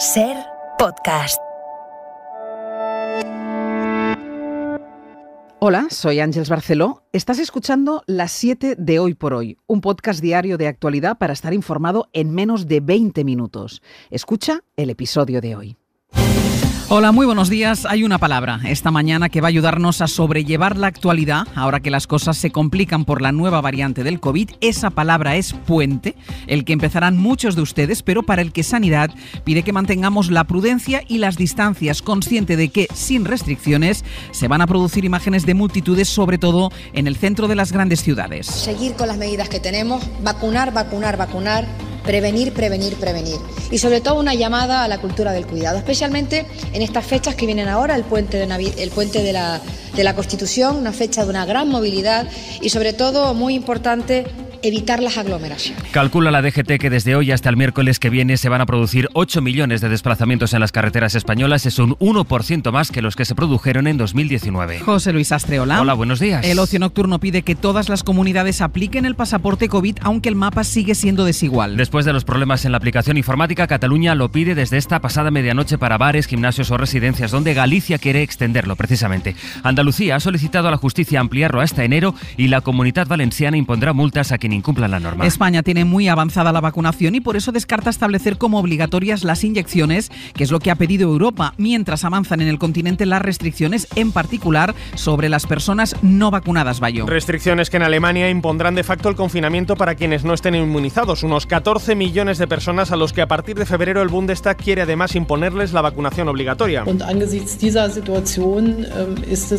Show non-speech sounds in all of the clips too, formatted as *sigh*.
Ser podcast. Hola, soy Ángeles Barceló. Estás escuchando Las 7 de Hoy por Hoy, un podcast diario de actualidad para estar informado en menos de 20 minutos. Escucha el episodio de hoy. Hola, muy buenos días. Hay una palabra esta mañana que va a ayudarnos a sobrellevar la actualidad, ahora que las cosas se complican por la nueva variante del COVID. Esa palabra es puente, el que empezarán muchos de ustedes, pero para el que Sanidad pide que mantengamos la prudencia y las distancias, consciente de que, sin restricciones, se van a producir imágenes de multitudes, sobre todo en el centro de las grandes ciudades. Seguir con las medidas que tenemos, vacunar, vacunar, vacunar prevenir, prevenir, prevenir. Y sobre todo una llamada a la cultura del cuidado, especialmente en estas fechas que vienen ahora, el puente de, el puente de, la, de la Constitución, una fecha de una gran movilidad y sobre todo, muy importante, evitar las aglomeraciones. Calcula la DGT que desde hoy hasta el miércoles que viene se van a producir 8 millones de desplazamientos en las carreteras españolas. Es un 1% más que los que se produjeron en 2019. José Luis Astreola. Hola, buenos días. El ocio nocturno pide que todas las comunidades apliquen el pasaporte COVID, aunque el mapa sigue siendo desigual. Después de los problemas en la aplicación informática, Cataluña lo pide desde esta pasada medianoche para bares, gimnasios o residencias, donde Galicia quiere extenderlo precisamente. Andalucía ha solicitado a la justicia ampliarlo hasta enero y la comunidad valenciana impondrá multas a quienes la norma. España tiene muy avanzada la vacunación y por eso descarta establecer como obligatorias las inyecciones, que es lo que ha pedido Europa, mientras avanzan en el continente las restricciones, en particular sobre las personas no vacunadas, Bayo. Restricciones que en Alemania impondrán de facto el confinamiento para quienes no estén inmunizados, unos 14 millones de personas a los que a partir de febrero el Bundestag quiere además imponerles la vacunación obligatoria. Ähm,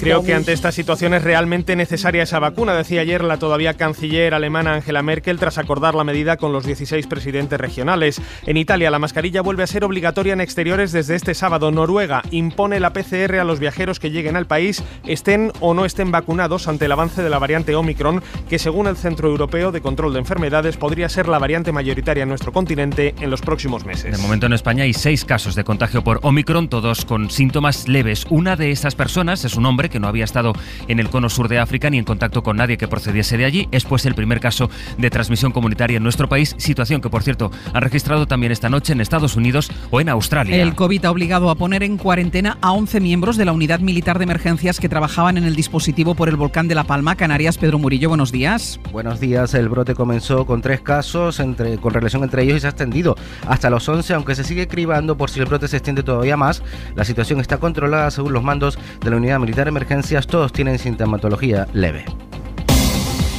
Creo que ante esta situación es realmente necesaria esa vacuna, decía ayer la todavía canciller alemana Angela Merkel tras acordar la medida con los 16 presidentes regionales. En Italia, la mascarilla vuelve a ser obligatoria en exteriores desde este sábado. Noruega impone la PCR a los viajeros que lleguen al país, estén o no estén vacunados ante el avance de la variante Omicron, que según el Centro Europeo de Control de Enfermedades podría ser la variante mayoritaria en nuestro continente en los próximos meses. De momento en España hay seis casos de contagio por Omicron, todos con síntomas leves. Una de esas personas es un hombre que no había estado en el cono sur de África ni en contacto con nadie que procediese de allí. Es pues el primer caso de transmisión comunitaria en nuestro país, situación que, por cierto, han registrado también esta noche en Estados Unidos o en Australia. El COVID ha obligado a poner en cuarentena a 11 miembros de la Unidad Militar de Emergencias que trabajaban en el dispositivo por el volcán de La Palma, Canarias. Pedro Murillo, buenos días. Buenos días. El brote comenzó con tres casos entre, con relación entre ellos y se ha extendido hasta los 11, aunque se sigue cribando por si el brote se extiende todavía más. La situación está controlada según los mandos de la Unidad Militar de Emergencias. Todos tienen sintomatología leve.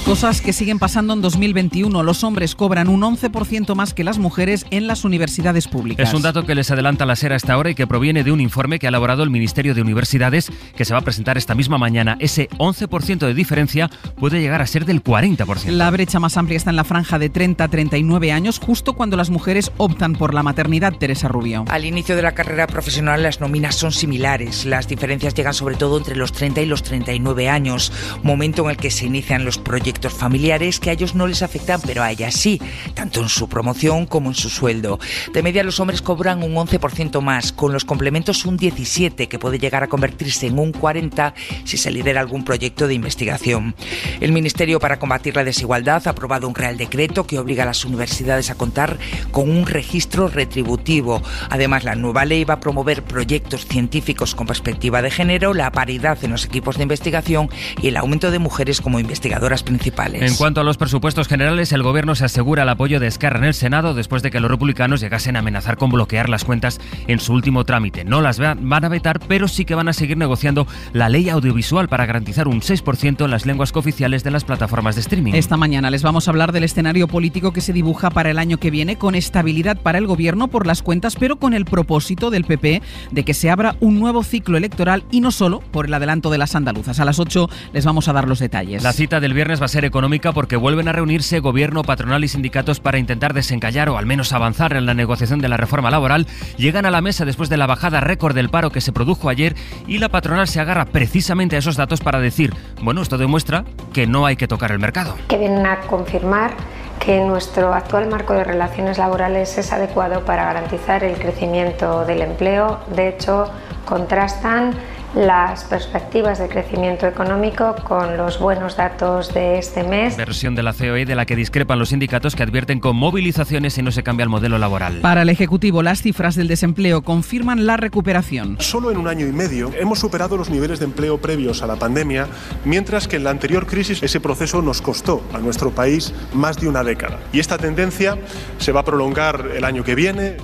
Cosas que siguen pasando en 2021. Los hombres cobran un 11% más que las mujeres en las universidades públicas. Es un dato que les adelanta la SER hasta ahora y que proviene de un informe que ha elaborado el Ministerio de Universidades que se va a presentar esta misma mañana. Ese 11% de diferencia puede llegar a ser del 40%. La brecha más amplia está en la franja de 30 39 años, justo cuando las mujeres optan por la maternidad, Teresa Rubio. Al inicio de la carrera profesional las nóminas son similares. Las diferencias llegan sobre todo entre los 30 y los 39 años, momento en el que se inician los proyectos familiares que a ellos no les afectan, pero a ellas sí, tanto en su promoción como en su sueldo. De media los hombres cobran un 11% más, con los complementos un 17% que puede llegar a convertirse en un 40% si se lidera algún proyecto de investigación. El Ministerio para combatir la desigualdad ha aprobado un real decreto que obliga a las universidades a contar con un registro retributivo. Además, la nueva ley va a promover proyectos científicos con perspectiva de género, la paridad en los equipos de investigación y el aumento de mujeres como investigadoras principales en cuanto a los presupuestos generales, el Gobierno se asegura el apoyo de Escarra en el Senado después de que los republicanos llegasen a amenazar con bloquear las cuentas en su último trámite. No las van a vetar, pero sí que van a seguir negociando la ley audiovisual para garantizar un 6% en las lenguas cooficiales de las plataformas de streaming. Esta mañana les vamos a hablar del escenario político que se dibuja para el año que viene con estabilidad para el Gobierno por las cuentas, pero con el propósito del PP de que se abra un nuevo ciclo electoral y no solo por el adelanto de las andaluzas. A las 8 les vamos a dar los detalles. La cita del viernes va a ser económica porque vuelven a reunirse gobierno, patronal y sindicatos para intentar desencallar o al menos avanzar en la negociación de la reforma laboral. Llegan a la mesa después de la bajada récord del paro que se produjo ayer y la patronal se agarra precisamente a esos datos para decir, bueno, esto demuestra que no hay que tocar el mercado. Que vienen a confirmar que nuestro actual marco de relaciones laborales es adecuado para garantizar el crecimiento del empleo. De hecho, contrastan las perspectivas de crecimiento económico con los buenos datos de este mes. Versión de la COE de la que discrepan los sindicatos que advierten con movilizaciones si no se cambia el modelo laboral. Para el Ejecutivo, las cifras del desempleo confirman la recuperación. Solo en un año y medio hemos superado los niveles de empleo previos a la pandemia, mientras que en la anterior crisis ese proceso nos costó a nuestro país más de una década. Y esta tendencia se va a prolongar el año que viene.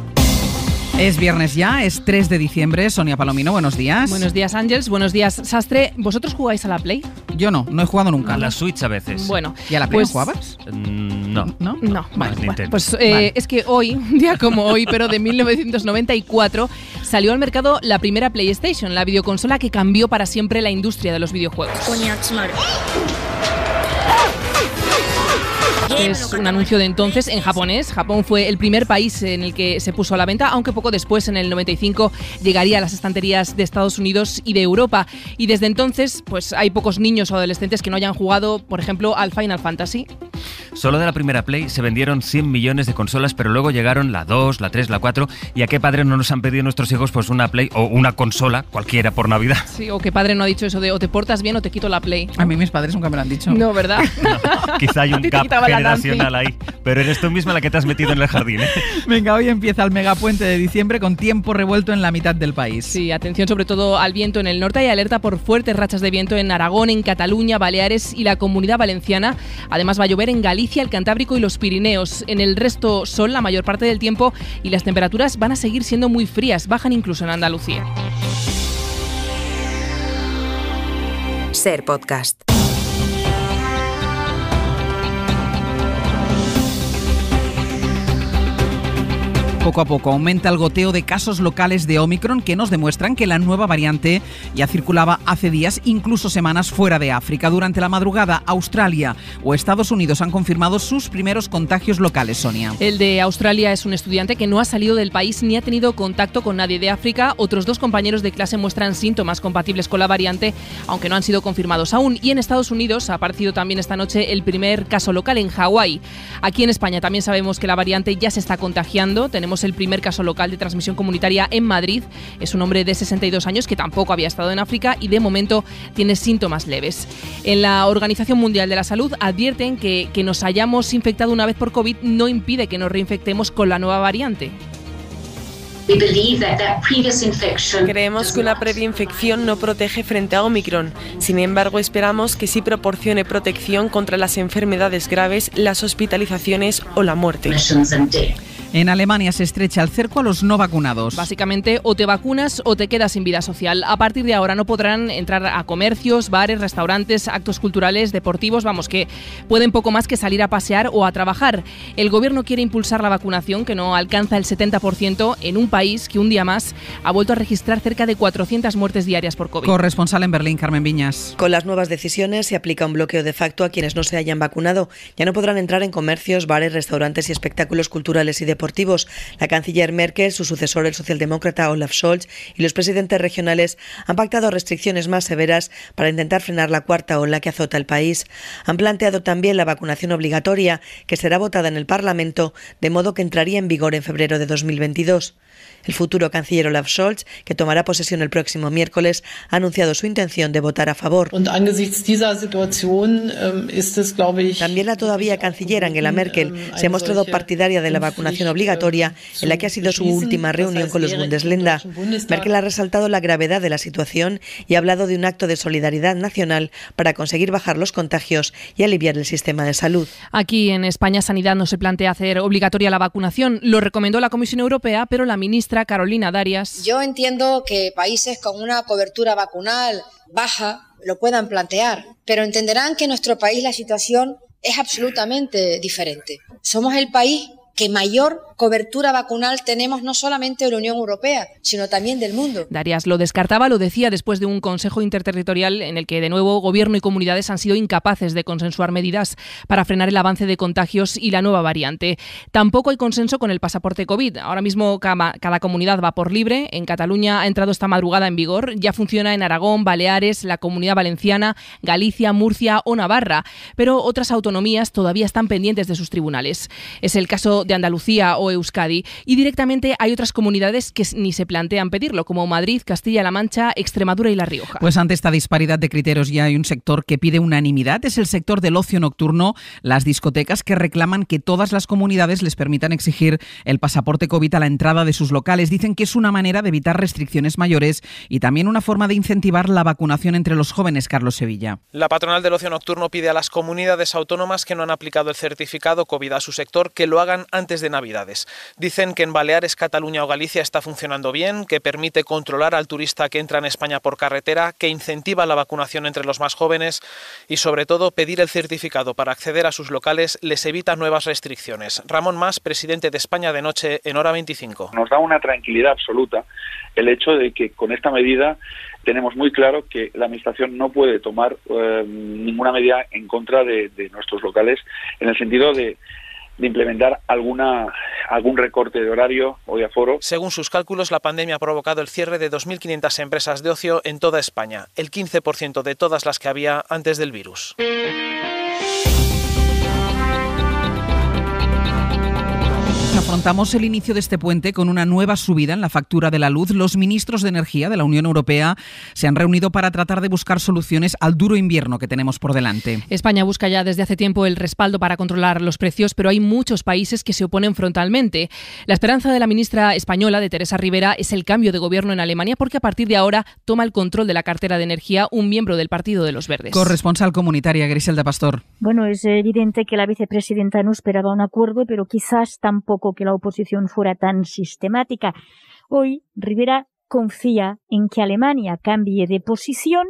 Es viernes ya, es 3 de diciembre. Sonia Palomino, buenos días. Buenos días, Ángels. Buenos días, Sastre. ¿Vosotros jugáis a la Play? Yo no, no he jugado nunca. A la Switch a veces. Bueno. ¿Y a la Play pues jugabas? Mm, no. ¿No? No. Vale, pues eh, es que hoy, *laughs* día como hoy, pero de 1994, salió al mercado la primera PlayStation, la videoconsola que cambió para siempre la industria de los videojuegos es un anuncio de entonces en japonés. Japón fue el primer país en el que se puso a la venta, aunque poco después, en el 95, llegaría a las estanterías de Estados Unidos y de Europa. Y desde entonces, pues hay pocos niños o adolescentes que no hayan jugado, por ejemplo, al Final Fantasy. Solo de la primera Play se vendieron 100 millones de consolas, pero luego llegaron la 2, la 3, la 4. ¿Y a qué padre no nos han pedido nuestros hijos pues una Play o una consola cualquiera por Navidad? Sí, o qué padre no ha dicho eso de o te portas bien o te quito la Play. A mí mis padres nunca me lo han dicho. No, ¿verdad? *laughs* quizá hay un gap generacional ahí, pero eres tú misma la que te has metido en el jardín. ¿eh? Venga, hoy empieza el megapuente de diciembre con tiempo revuelto en la mitad del país. Sí, atención sobre todo al viento en el norte y alerta por fuertes rachas de viento en Aragón, en Cataluña, Baleares y la Comunidad Valenciana. Además va a llover en Galicia el Cantábrico y los Pirineos. En el resto, sol la mayor parte del tiempo y las temperaturas van a seguir siendo muy frías, bajan incluso en Andalucía. Ser podcast. Poco a poco aumenta el goteo de casos locales de Omicron que nos demuestran que la nueva variante ya circulaba hace días, incluso semanas fuera de África. Durante la madrugada, Australia o Estados Unidos han confirmado sus primeros contagios locales, Sonia. El de Australia es un estudiante que no ha salido del país ni ha tenido contacto con nadie de África. Otros dos compañeros de clase muestran síntomas compatibles con la variante, aunque no han sido confirmados aún. Y en Estados Unidos ha aparecido también esta noche el primer caso local en Hawái. Aquí en España también sabemos que la variante ya se está contagiando. Tenemos el primer caso local de transmisión comunitaria en Madrid. Es un hombre de 62 años que tampoco había estado en África y de momento tiene síntomas leves. En la Organización Mundial de la Salud advierten que que nos hayamos infectado una vez por COVID no impide que nos reinfectemos con la nueva variante. Creemos que una previa infección no protege frente a Omicron. Sin embargo, esperamos que sí proporcione protección contra las enfermedades graves, las hospitalizaciones o la muerte. En Alemania se estrecha el cerco a los no vacunados. Básicamente, o te vacunas o te quedas sin vida social. A partir de ahora no podrán entrar a comercios, bares, restaurantes, actos culturales, deportivos, vamos, que pueden poco más que salir a pasear o a trabajar. El gobierno quiere impulsar la vacunación, que no alcanza el 70%, en un país que un día más ha vuelto a registrar cerca de 400 muertes diarias por COVID. Corresponsal en Berlín, Carmen Viñas. Con las nuevas decisiones se aplica un bloqueo de facto a quienes no se hayan vacunado. Ya no podrán entrar en comercios, bares, restaurantes y espectáculos culturales y deportivos deportivos. La canciller Merkel, su sucesor el socialdemócrata Olaf Scholz y los presidentes regionales han pactado restricciones más severas para intentar frenar la cuarta ola que azota el país. Han planteado también la vacunación obligatoria, que será votada en el Parlamento, de modo que entraría en vigor en febrero de 2022. El futuro canciller Olaf Scholz, que tomará posesión el próximo miércoles, ha anunciado su intención de votar a favor. Ähm, también la todavía canciller Angela ähm, Merkel se ha mostrado partidaria de la vacunación obligatoria en la que ha sido su última reunión con los Bundesländer. Merkel ha resaltado la gravedad de la situación y ha hablado de un acto de solidaridad nacional para conseguir bajar los contagios y aliviar el sistema de salud. Aquí en España Sanidad no se plantea hacer obligatoria la vacunación, lo recomendó la Comisión Europea, pero la ministra Carolina Darias. Yo entiendo que países con una cobertura vacunal baja lo puedan plantear, pero entenderán que en nuestro país la situación es absolutamente diferente. Somos el país que mayor cobertura vacunal tenemos no solamente de la Unión Europea, sino también del mundo. Darias lo descartaba, lo decía después de un Consejo Interterritorial en el que de nuevo gobierno y comunidades han sido incapaces de consensuar medidas para frenar el avance de contagios y la nueva variante. Tampoco hay consenso con el pasaporte COVID. Ahora mismo cada, cada comunidad va por libre. En Cataluña ha entrado esta madrugada en vigor. Ya funciona en Aragón, Baleares, la Comunidad Valenciana, Galicia, Murcia o Navarra. Pero otras autonomías todavía están pendientes de sus tribunales. Es el caso de Andalucía o Euskadi. Y directamente hay otras comunidades que ni se plantean pedirlo, como Madrid, Castilla-La Mancha, Extremadura y La Rioja. Pues ante esta disparidad de criterios ya hay un sector que pide unanimidad, es el sector del ocio nocturno, las discotecas que reclaman que todas las comunidades les permitan exigir el pasaporte COVID a la entrada de sus locales. Dicen que es una manera de evitar restricciones mayores y también una forma de incentivar la vacunación entre los jóvenes, Carlos Sevilla. La patronal del ocio nocturno pide a las comunidades autónomas que no han aplicado el certificado COVID a su sector que lo hagan antes de Navidades. Dicen que en Baleares, Cataluña o Galicia está funcionando bien, que permite controlar al turista que entra en España por carretera, que incentiva la vacunación entre los más jóvenes y sobre todo pedir el certificado para acceder a sus locales les evita nuevas restricciones. Ramón Más, presidente de España de Noche en Hora 25. Nos da una tranquilidad absoluta el hecho de que con esta medida tenemos muy claro que la Administración no puede tomar eh, ninguna medida en contra de nuestros locales en el sentido de de implementar alguna, algún recorte de horario o de aforo. Según sus cálculos, la pandemia ha provocado el cierre de 2.500 empresas de ocio en toda España, el 15% de todas las que había antes del virus. Estamos el inicio de este puente con una nueva subida en la factura de la luz. Los ministros de Energía de la Unión Europea se han reunido para tratar de buscar soluciones al duro invierno que tenemos por delante. España busca ya desde hace tiempo el respaldo para controlar los precios, pero hay muchos países que se oponen frontalmente. La esperanza de la ministra española, de Teresa Rivera, es el cambio de gobierno en Alemania porque a partir de ahora toma el control de la cartera de energía un miembro del Partido de los Verdes. Corresponsal comunitaria Griselda Pastor. Bueno, es evidente que la vicepresidenta no esperaba un acuerdo, pero quizás tampoco que la oposición fuera tan sistemática. Hoy Rivera confía en que Alemania cambie de posición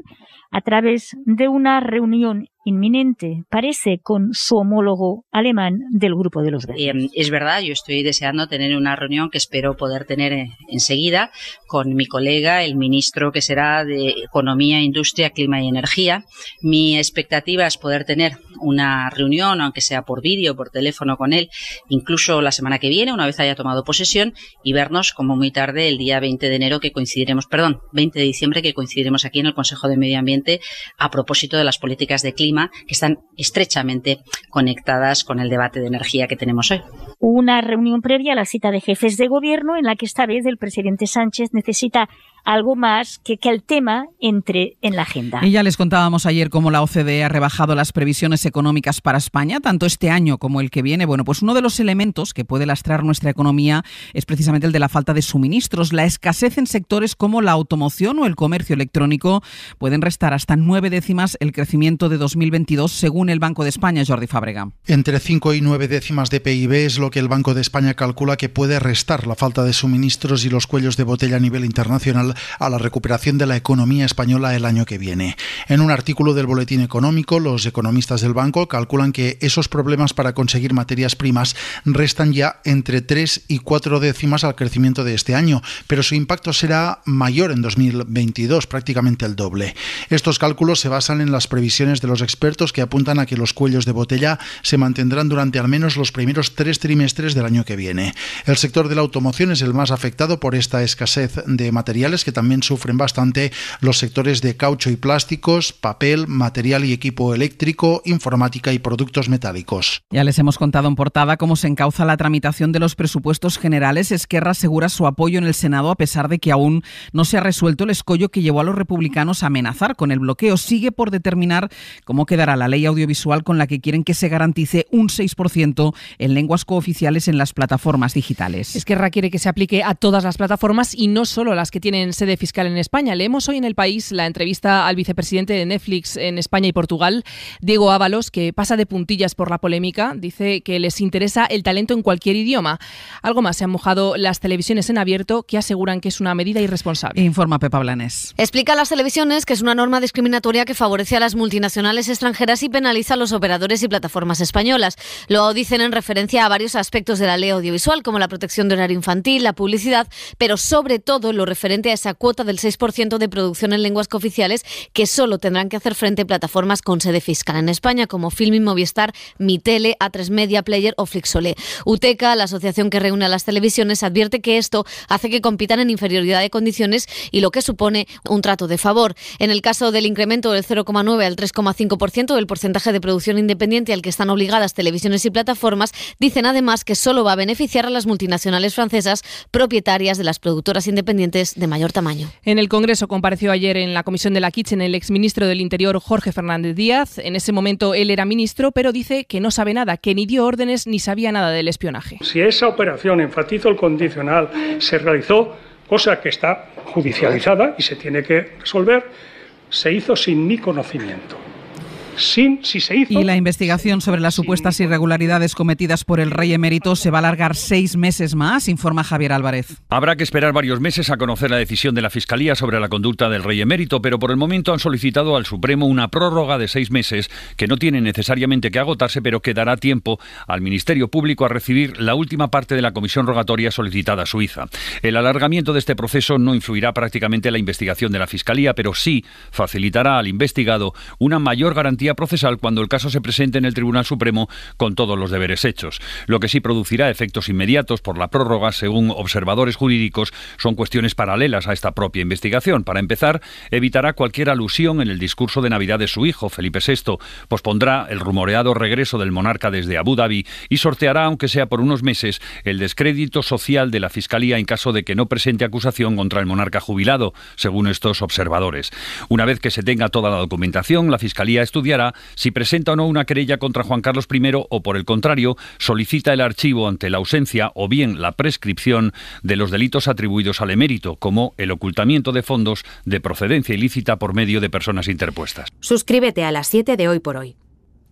a través de una reunión inminente, parece, con su homólogo alemán del grupo de los grandes. Em, es verdad, yo estoy deseando tener una reunión que espero poder tener eh, enseguida con mi colega, el ministro que será de Economía, Industria, Clima y Energía. Mi expectativa es poder tener una reunión, aunque sea por vídeo, por teléfono con él, incluso la semana que viene, una vez haya tomado posesión, y vernos como muy tarde el día 20 de enero que coincidiremos, perdón, 20 de diciembre que coincidiremos aquí en el Consejo de Medio Ambiente a propósito de las políticas de clima que están estrechamente conectadas con el debate de energía que tenemos hoy. Una reunión previa a la cita de jefes de gobierno en la que esta vez el presidente Sánchez necesita algo más que que el tema entre en la agenda. Y ya les contábamos ayer cómo la OCDE ha rebajado las previsiones económicas para España, tanto este año como el que viene. Bueno, pues uno de los elementos que puede lastrar nuestra economía es precisamente el de la falta de suministros. La escasez en sectores como la automoción o el comercio electrónico pueden restar hasta nueve décimas el crecimiento de 2022, según el Banco de España, Jordi Fábrega. Entre cinco y nueve décimas de PIB es lo que el Banco de España calcula que puede restar la falta de suministros y los cuellos de botella a nivel internacional a la recuperación de la economía española el año que viene. En un artículo del Boletín Económico, los economistas del banco calculan que esos problemas para conseguir materias primas restan ya entre 3 y 4 décimas al crecimiento de este año, pero su impacto será mayor en 2022, prácticamente el doble. Estos cálculos se basan en las previsiones de los expertos que apuntan a que los cuellos de botella se mantendrán durante al menos los primeros tres trimestres del año que viene. El sector de la automoción es el más afectado por esta escasez de materiales que también sufren bastante los sectores de caucho y plásticos, papel, material y equipo eléctrico, informática y productos metálicos. Ya les hemos contado en portada cómo se encauza la tramitación de los presupuestos generales. Esquerra asegura su apoyo en el Senado a pesar de que aún no se ha resuelto el escollo que llevó a los republicanos a amenazar con el bloqueo. Sigue por determinar cómo quedará la ley audiovisual con la que quieren que se garantice un 6% en lenguas cooficiales en las plataformas digitales. Esquerra quiere que se aplique a todas las plataformas y no solo las que tienen sede fiscal en España. Leemos hoy en el país la entrevista al vicepresidente de Netflix en España y Portugal, Diego Ábalos, que pasa de puntillas por la polémica. Dice que les interesa el talento en cualquier idioma. Algo más se han mojado las televisiones en abierto que aseguran que es una medida irresponsable. Informa Pepa Blanes. Explica a las televisiones que es una norma discriminatoria que favorece a las multinacionales extranjeras y penaliza a los operadores y plataformas españolas. Lo dicen en referencia a varios aspectos de la ley audiovisual, como la protección de horario infantil, la publicidad, pero sobre todo lo referente a esa cuota del 6% de producción en lenguas cooficiales que solo tendrán que hacer frente plataformas con sede fiscal en España como Filmin, Movistar, Mitele, A3 Media, Player o Flixolé. UTECA, la asociación que reúne a las televisiones, advierte que esto hace que compitan en inferioridad de condiciones y lo que supone un trato de favor. En el caso del incremento del 0,9 al 3,5% del porcentaje de producción independiente al que están obligadas televisiones y plataformas, dicen además que solo va a beneficiar a las multinacionales francesas propietarias de las productoras independientes de mayor en el Congreso compareció ayer en la Comisión de la Kitchen el exministro del Interior Jorge Fernández Díaz. En ese momento él era ministro, pero dice que no sabe nada, que ni dio órdenes ni sabía nada del espionaje. Si esa operación, enfatizo el condicional, se realizó, cosa que está judicializada y se tiene que resolver, se hizo sin mi conocimiento sin si se hizo. Y la investigación sobre las supuestas irregularidades cometidas por el rey emérito se va a alargar seis meses más, informa Javier Álvarez. Habrá que esperar varios meses a conocer la decisión de la Fiscalía sobre la conducta del rey emérito, pero por el momento han solicitado al Supremo una prórroga de seis meses que no tiene necesariamente que agotarse, pero que dará tiempo al Ministerio Público a recibir la última parte de la comisión rogatoria solicitada a Suiza. El alargamiento de este proceso no influirá prácticamente en la investigación de la Fiscalía, pero sí facilitará al investigado una mayor garantía procesal cuando el caso se presente en el Tribunal Supremo con todos los deberes hechos. Lo que sí producirá efectos inmediatos por la prórroga, según observadores jurídicos, son cuestiones paralelas a esta propia investigación. Para empezar, evitará cualquier alusión en el discurso de Navidad de su hijo, Felipe VI, pospondrá el rumoreado regreso del monarca desde Abu Dhabi y sorteará, aunque sea por unos meses, el descrédito social de la Fiscalía en caso de que no presente acusación contra el monarca jubilado, según estos observadores. Una vez que se tenga toda la documentación, la Fiscalía estudiará si presenta o no una querella contra Juan Carlos I o, por el contrario, solicita el archivo ante la ausencia o bien la prescripción de los delitos atribuidos al emérito, como el ocultamiento de fondos de procedencia ilícita por medio de personas interpuestas. Suscríbete a las 7 de hoy por hoy.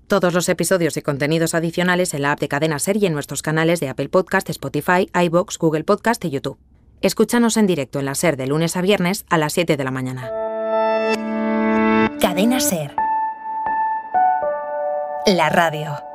Todos los episodios y contenidos adicionales en la app de Cadena Ser y en nuestros canales de Apple Podcast, Spotify, iBox, Google Podcast y YouTube. Escúchanos en directo en la Ser de lunes a viernes a las 7 de la mañana. Cadena Ser la radio.